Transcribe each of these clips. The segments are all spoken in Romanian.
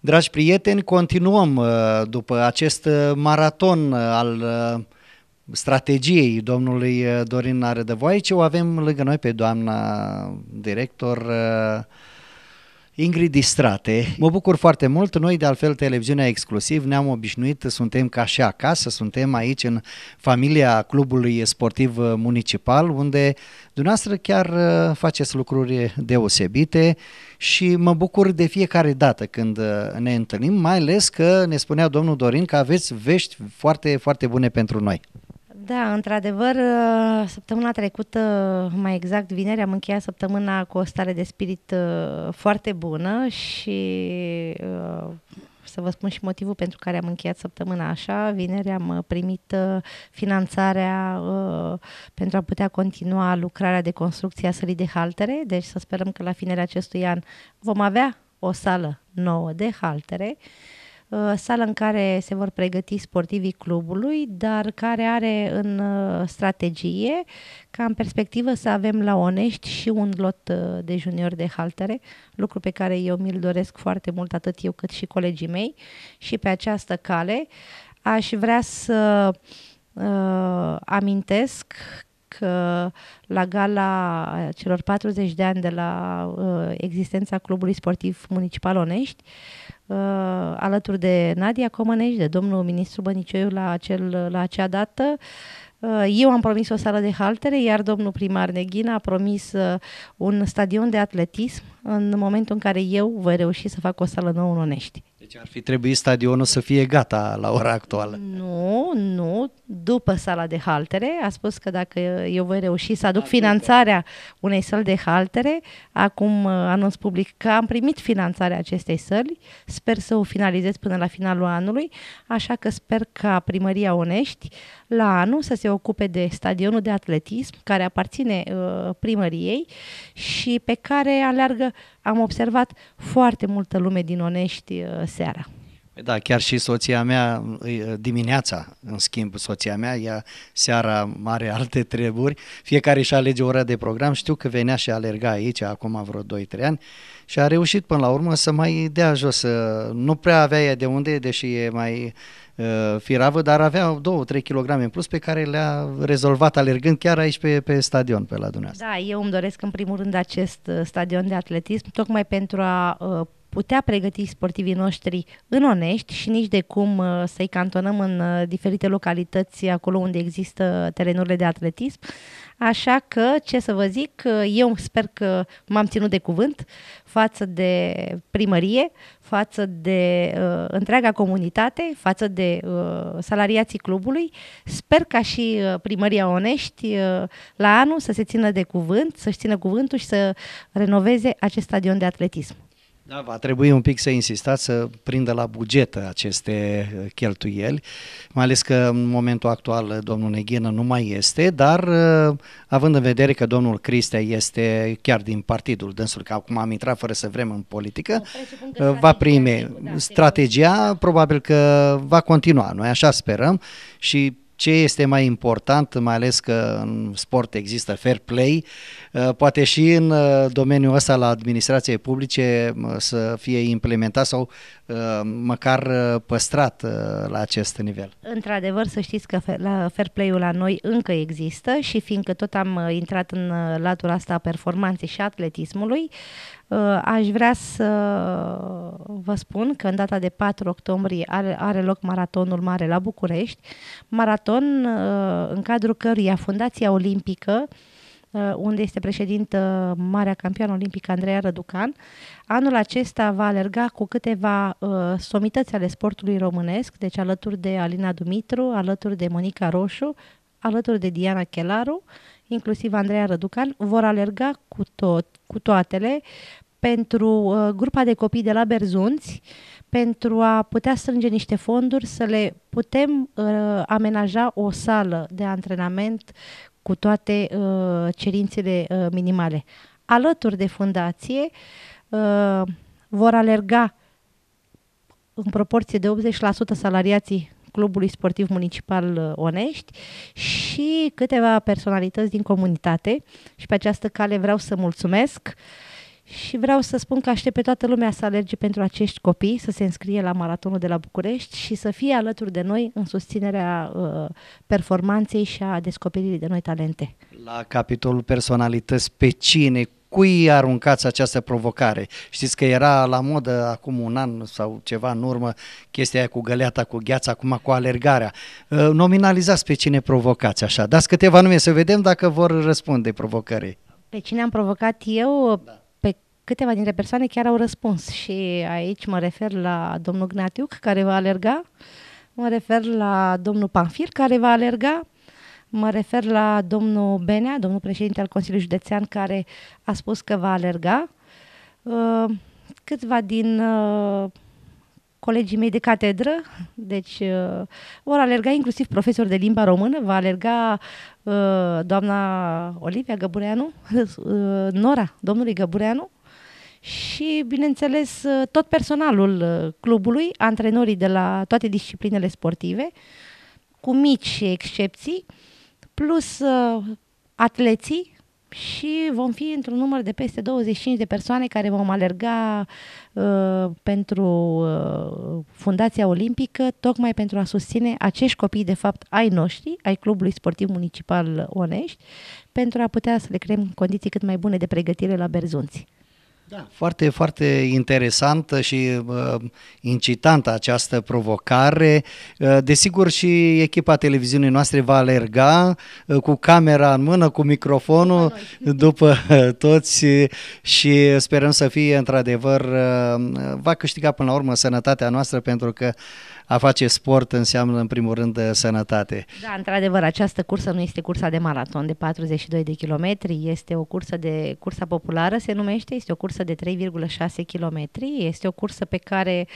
Dragi prieteni, continuăm uh, după acest uh, maraton uh, al strategiei domnului Dorin o Avem lângă noi pe doamna director Ingrid Distrate. Mă bucur foarte mult. Noi, de altfel, televiziunea exclusiv ne-am obișnuit, suntem ca și acasă, suntem aici în familia Clubului Sportiv Municipal, unde dumneavoastră chiar uh, faceți lucruri deosebite și mă bucur de fiecare dată când uh, ne întâlnim, mai ales că ne spunea domnul Dorin că aveți vești foarte, foarte bune pentru noi. Da, într-adevăr, uh, săptămâna trecută, uh, mai exact vineri, am încheiat săptămâna cu o stare de spirit uh, foarte bună și să vă spun și motivul pentru care am încheiat săptămâna așa. Vineri am primit finanțarea pentru a putea continua lucrarea de construcție a sălii de haltere, deci să sperăm că la finele acestui an vom avea o sală nouă de haltere. Uh, Uh, sală în care se vor pregăti sportivii clubului, dar care are în uh, strategie ca în perspectivă să avem la Onești și un lot uh, de juniori de haltere, lucru pe care eu mi-l doresc foarte mult, atât eu cât și colegii mei. Și pe această cale aș vrea să uh, amintesc Uh, la gala celor 40 de ani de la uh, existența Clubului Sportiv Municipal Onești, uh, alături de Nadia Comănești, de domnul ministru Bănicioiu la, acel, la acea dată. Eu am promis o sală de haltere, iar domnul primar Neghina a promis un stadion de atletism în momentul în care eu voi reuși să fac o sală nouă în Onești. Deci ar fi trebuit stadionul să fie gata la ora actuală. Nu, nu. După sala de haltere, a spus că dacă eu voi reuși să aduc finanțarea unei săli de haltere, acum uh, anunț public că am primit finanțarea acestei săli, sper să o finalizez până la finalul anului, așa că sper ca primăria Onești la anul să se ocupe de stadionul de atletism care aparține uh, primăriei și pe care aleargă am observat foarte multă lume din Onești uh, seara. Da, chiar și soția mea, ă, dimineața, în schimb, soția mea, ea seara mare alte treburi, fiecare își alege ora de program, știu că venea și alerga aici acum vreo 2-3 ani și a reușit până la urmă să mai dea jos, ă, nu prea avea ea de unde, deși e mai ă, firavă, dar avea 2-3 kg în plus pe care le-a rezolvat alergând chiar aici pe, pe stadion, pe la dumneavoastră. Da, eu îmi doresc în primul rând acest stadion de atletism, tocmai pentru a putea pregăti sportivii noștri în Onești și nici de cum uh, să-i cantonăm în uh, diferite localități acolo unde există terenurile de atletism. Așa că, ce să vă zic, uh, eu sper că m-am ținut de cuvânt față de primărie, față de uh, întreaga comunitate, față de uh, salariații clubului. Sper ca și primăria Onești uh, la anul să se țină de cuvânt, să-și țină cuvântul și să renoveze acest stadion de atletism. Da, va trebui un pic să insistați să prindă la buget aceste cheltuieli, mai ales că în momentul actual domnul Neghină nu mai este, dar uh, având în vedere că domnul Cristea este chiar din partidul dânsul, că acum am intrat fără să vrem în politică, da, uh, va prime da, strategia, probabil că va continua, noi așa sperăm și ce este mai important, mai ales că în sport există fair play, uh, poate și în uh, domeniul ăsta la administrație publice uh, să fie implementat sau măcar păstrat la acest nivel. Într-adevăr, să știți că la fair play-ul la noi încă există și fiindcă tot am intrat în latura asta a performanței și atletismului, Uh, aș vrea să vă spun că în data de 4 octombrie are, are loc maratonul mare la București, maraton uh, în cadrul căruia Fundația Olimpică uh, unde este președintă marea campioană olimpică Andreea Răducan. Anul acesta va alerga cu câteva somități ale sportului românesc, deci alături de Alina Dumitru, alături de Monica Roșu, alături de Diana Chelaru inclusiv Andreea Răducan, vor alerga cu, tot, cu toatele pentru uh, grupa de copii de la Berzunți, pentru a putea strânge niște fonduri, să le putem uh, amenaja o sală de antrenament cu toate uh, cerințele uh, minimale. Alături de fundație uh, vor alerga în proporție de 80% salariații Clubului Sportiv Municipal uh, Onești și câteva personalități din comunitate și pe această cale vreau să mulțumesc și vreau să spun că aștept pe toată lumea să alerge pentru acești copii, să se înscrie la maratonul de la București și să fie alături de noi în susținerea uh, performanței și a descoperirii de noi talente. La capitolul personalități, pe cine, cui aruncați această provocare? Știți că era la modă acum un an sau ceva în urmă chestia aia cu găleata, cu gheața, acum cu alergarea. Ă, nominalizați pe cine provocați așa. Dați câteva nume să vedem dacă vor răspunde provocării. Pe cine am provocat eu? Da câteva dintre persoane chiar au răspuns și aici mă refer la domnul Gnatiuc care va alerga, mă refer la domnul Panfir care va alerga, Mă refer la domnul Benea, domnul președinte al Consiliului Județean, care a spus că va alerga. Uh, câțiva din uh, colegii mei de catedră, deci uh, vor alerga inclusiv profesor de limba română, va alerga doamna Olivia Găbureanu, Nora domnului Găbureanu și, bineînțeles, tot personalul clubului, antrenorii de la toate disciplinele sportive, cu mici excepții, uh, plus uh, atleții și vom fi într-un număr de peste 25 de persoane care vom alerga uh, pentru uh, Fundația Olimpică, tocmai pentru a susține acești copii, de fapt, ai noștri, ai Clubului Sportiv Municipal Onești, pentru a putea să le creăm condiții cât mai bune de pregătire la berzunți. Da. Foarte, foarte interesantă și uh, incitantă această provocare. Uh, desigur și echipa televiziunii noastre va alerga uh, cu camera în mână, cu microfonul după, după uh, toți și sperăm să fie într-adevăr, uh, va câștiga până la urmă sănătatea noastră pentru că a face sport înseamnă în primul rând sănătate. Da, într-adevăr, această cursă nu este cursa de maraton de 42 de kilometri, este o cursă de cursa populară, se numește, este o cursă cursă de 3,6 km. Este o cursă pe care,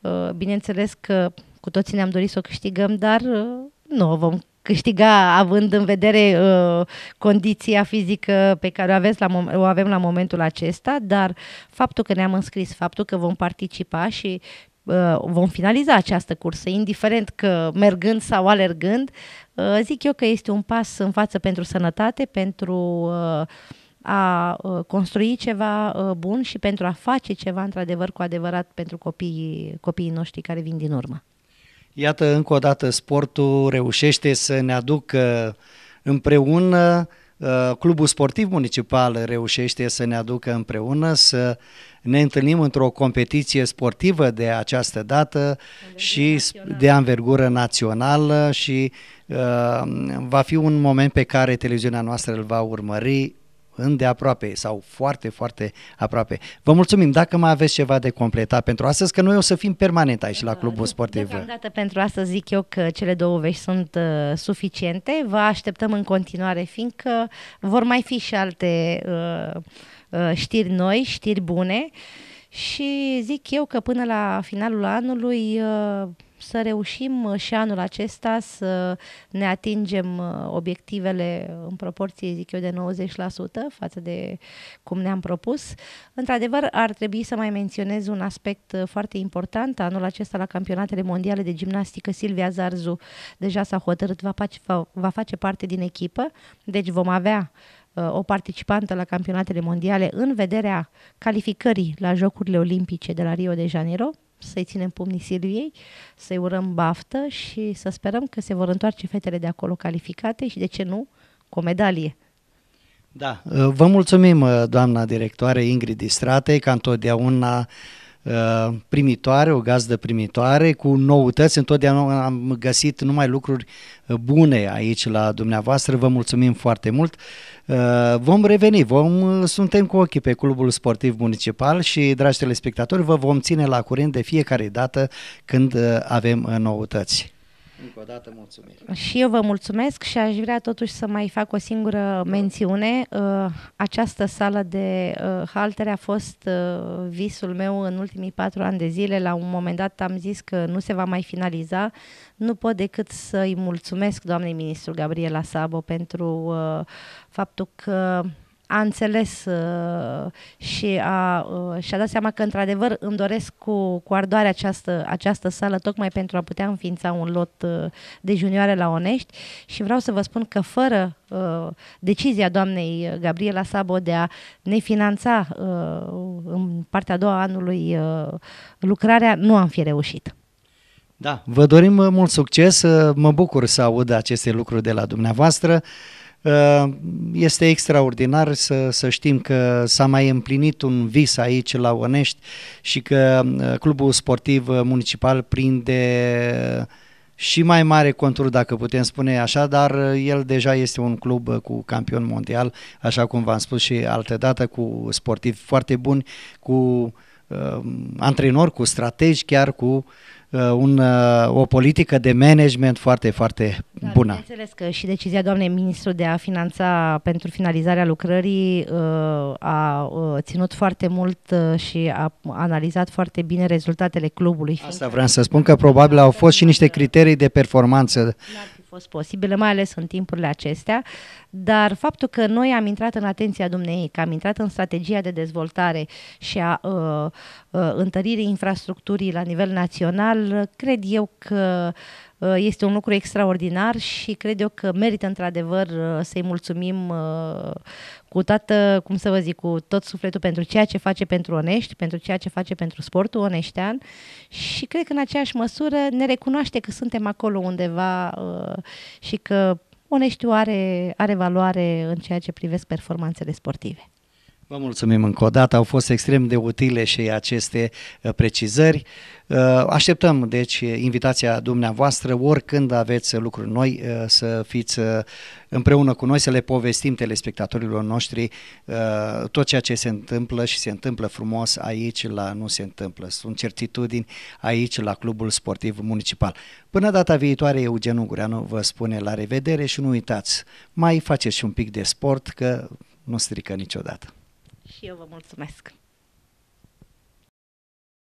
uh, bineînțeles că cu toții ne-am dorit să o câștigăm, dar uh, nu o vom câștiga având în vedere uh, condiția fizică pe care o, aveți la mom- o avem la momentul acesta, dar faptul că ne-am înscris, faptul că vom participa și uh, vom finaliza această cursă, indiferent că mergând sau alergând, uh, zic eu că este un pas în față pentru sănătate, pentru uh, a uh, construi ceva uh, bun și pentru a face ceva într-adevăr cu adevărat pentru copiii, copiii noștri care vin din urmă. Iată, încă o dată, sportul reușește să ne aducă împreună uh, Clubul Sportiv Municipal reușește să ne aducă împreună, să ne întâlnim într-o competiție sportivă de această dată de și de anvergură națională și uh, va fi un moment pe care televiziunea noastră îl va urmări îndeaproape sau foarte, foarte aproape. Vă mulțumim. Dacă mai aveți ceva de completat pentru astăzi, că noi o să fim permanent aici la da, Clubul Sportiv. Deocamdată pentru asta zic eu că cele două vești sunt uh, suficiente. Vă așteptăm în continuare, fiindcă vor mai fi și alte uh, uh, știri noi, știri bune și zic eu că până la finalul anului uh, să reușim uh, și anul acesta să ne atingem uh, obiectivele în proporție, zic eu, de 90% față de cum ne-am propus. Într-adevăr, ar trebui să mai menționez un aspect uh, foarte important. Anul acesta la campionatele mondiale de gimnastică, Silvia Zarzu deja s-a hotărât, va face, va face parte din echipă, deci vom avea o participantă la campionatele mondiale în vederea calificării la Jocurile Olimpice de la Rio de Janeiro, să-i ținem pumnii Silviei, să-i urăm baftă și să sperăm că se vor întoarce fetele de acolo calificate și, de ce nu, cu o medalie. Da, vă mulțumim, doamna directoare Ingrid Distrate, ca întotdeauna Uh, primitoare, o gazdă primitoare, cu noutăți. Întotdeauna am găsit numai lucruri uh, bune aici la dumneavoastră. Vă mulțumim foarte mult. Uh, vom reveni, vom, suntem cu ochii pe Clubul Sportiv Municipal și, dragi telespectatori, vă vom ține la curent de fiecare dată când avem noutăți. Încă o dată mulțumesc. Și eu vă mulțumesc și aș vrea totuși să mai fac o singură mențiune. Uh, această sală de uh, haltere a fost uh, visul meu în ultimii patru ani de zile. La un moment dat am zis că nu se va mai finaliza. Nu pot decât să-i mulțumesc doamnei ministru Gabriela Sabo pentru faptul că a înțeles uh, și a, uh, și-a dat seama că într-adevăr îmi doresc cu, cu ardoare această, această sală tocmai pentru a putea înființa un lot uh, de junioare la Onești și vreau să vă spun că fără decizia doamnei Gabriela Sabo de a ne finanța în partea a doua anului lucrarea, nu am fi reușit. Da, vă dorim mult succes, mă bucur să aud aceste lucruri de la dumneavoastră. Uh, este extraordinar să, să știm că s-a mai împlinit un vis aici la Onești și că uh, Clubul Sportiv Municipal prinde și mai mare contur, dacă putem spune așa, dar uh, el deja este un club cu campion mondial, așa cum v-am spus și altă dată, cu sportivi foarte buni, cu uh, Um, antrenori, cu strategi, chiar cu uh, un, uh, o politică de management foarte, foarte da, bună. Înțeles că și decizia doamnei ministru de a finanța pentru finalizarea lucrării uh, a ținut foarte mult și a analizat foarte bine rezultatele clubului. Asta vreau să spun că probabil au fost și niște criterii de performanță fost posibile, mai ales în timpurile acestea, dar faptul că noi am intrat în atenția dumneei, că am intrat în strategia de dezvoltare și a uh, uh, întăririi infrastructurii la nivel național, cred eu că uh, Uh, este un lucru extraordinar și cred eu că merită într-adevăr uh, să-i mulțumim uh, cu toată, cum să vă zic, cu tot sufletul pentru ceea ce face pentru Onești, pentru ceea ce face pentru sportul oneștean și cred că în aceeași măsură ne recunoaște că suntem acolo undeva și că Oneștiu are, are valoare în ceea ce privesc performanțele sportive. Vă mulțumim încă o dată, au fost extrem de utile și aceste uh, precizări. Uh, așteptăm, deci, invitația dumneavoastră, oricând aveți lucruri noi, uh, să fiți împreună cu noi, să le povestim telespectatorilor noștri tot ceea ce se întâmplă și se întâmplă frumos aici la Nu se întâmplă. Sunt certitudini aici la Clubul Sportiv Municipal. Până data viitoare, Eugen Ungureanu vă spune la revedere și nu uitați, mai faceți și un pic de sport, că nu strică niciodată și eu vă mulțumesc!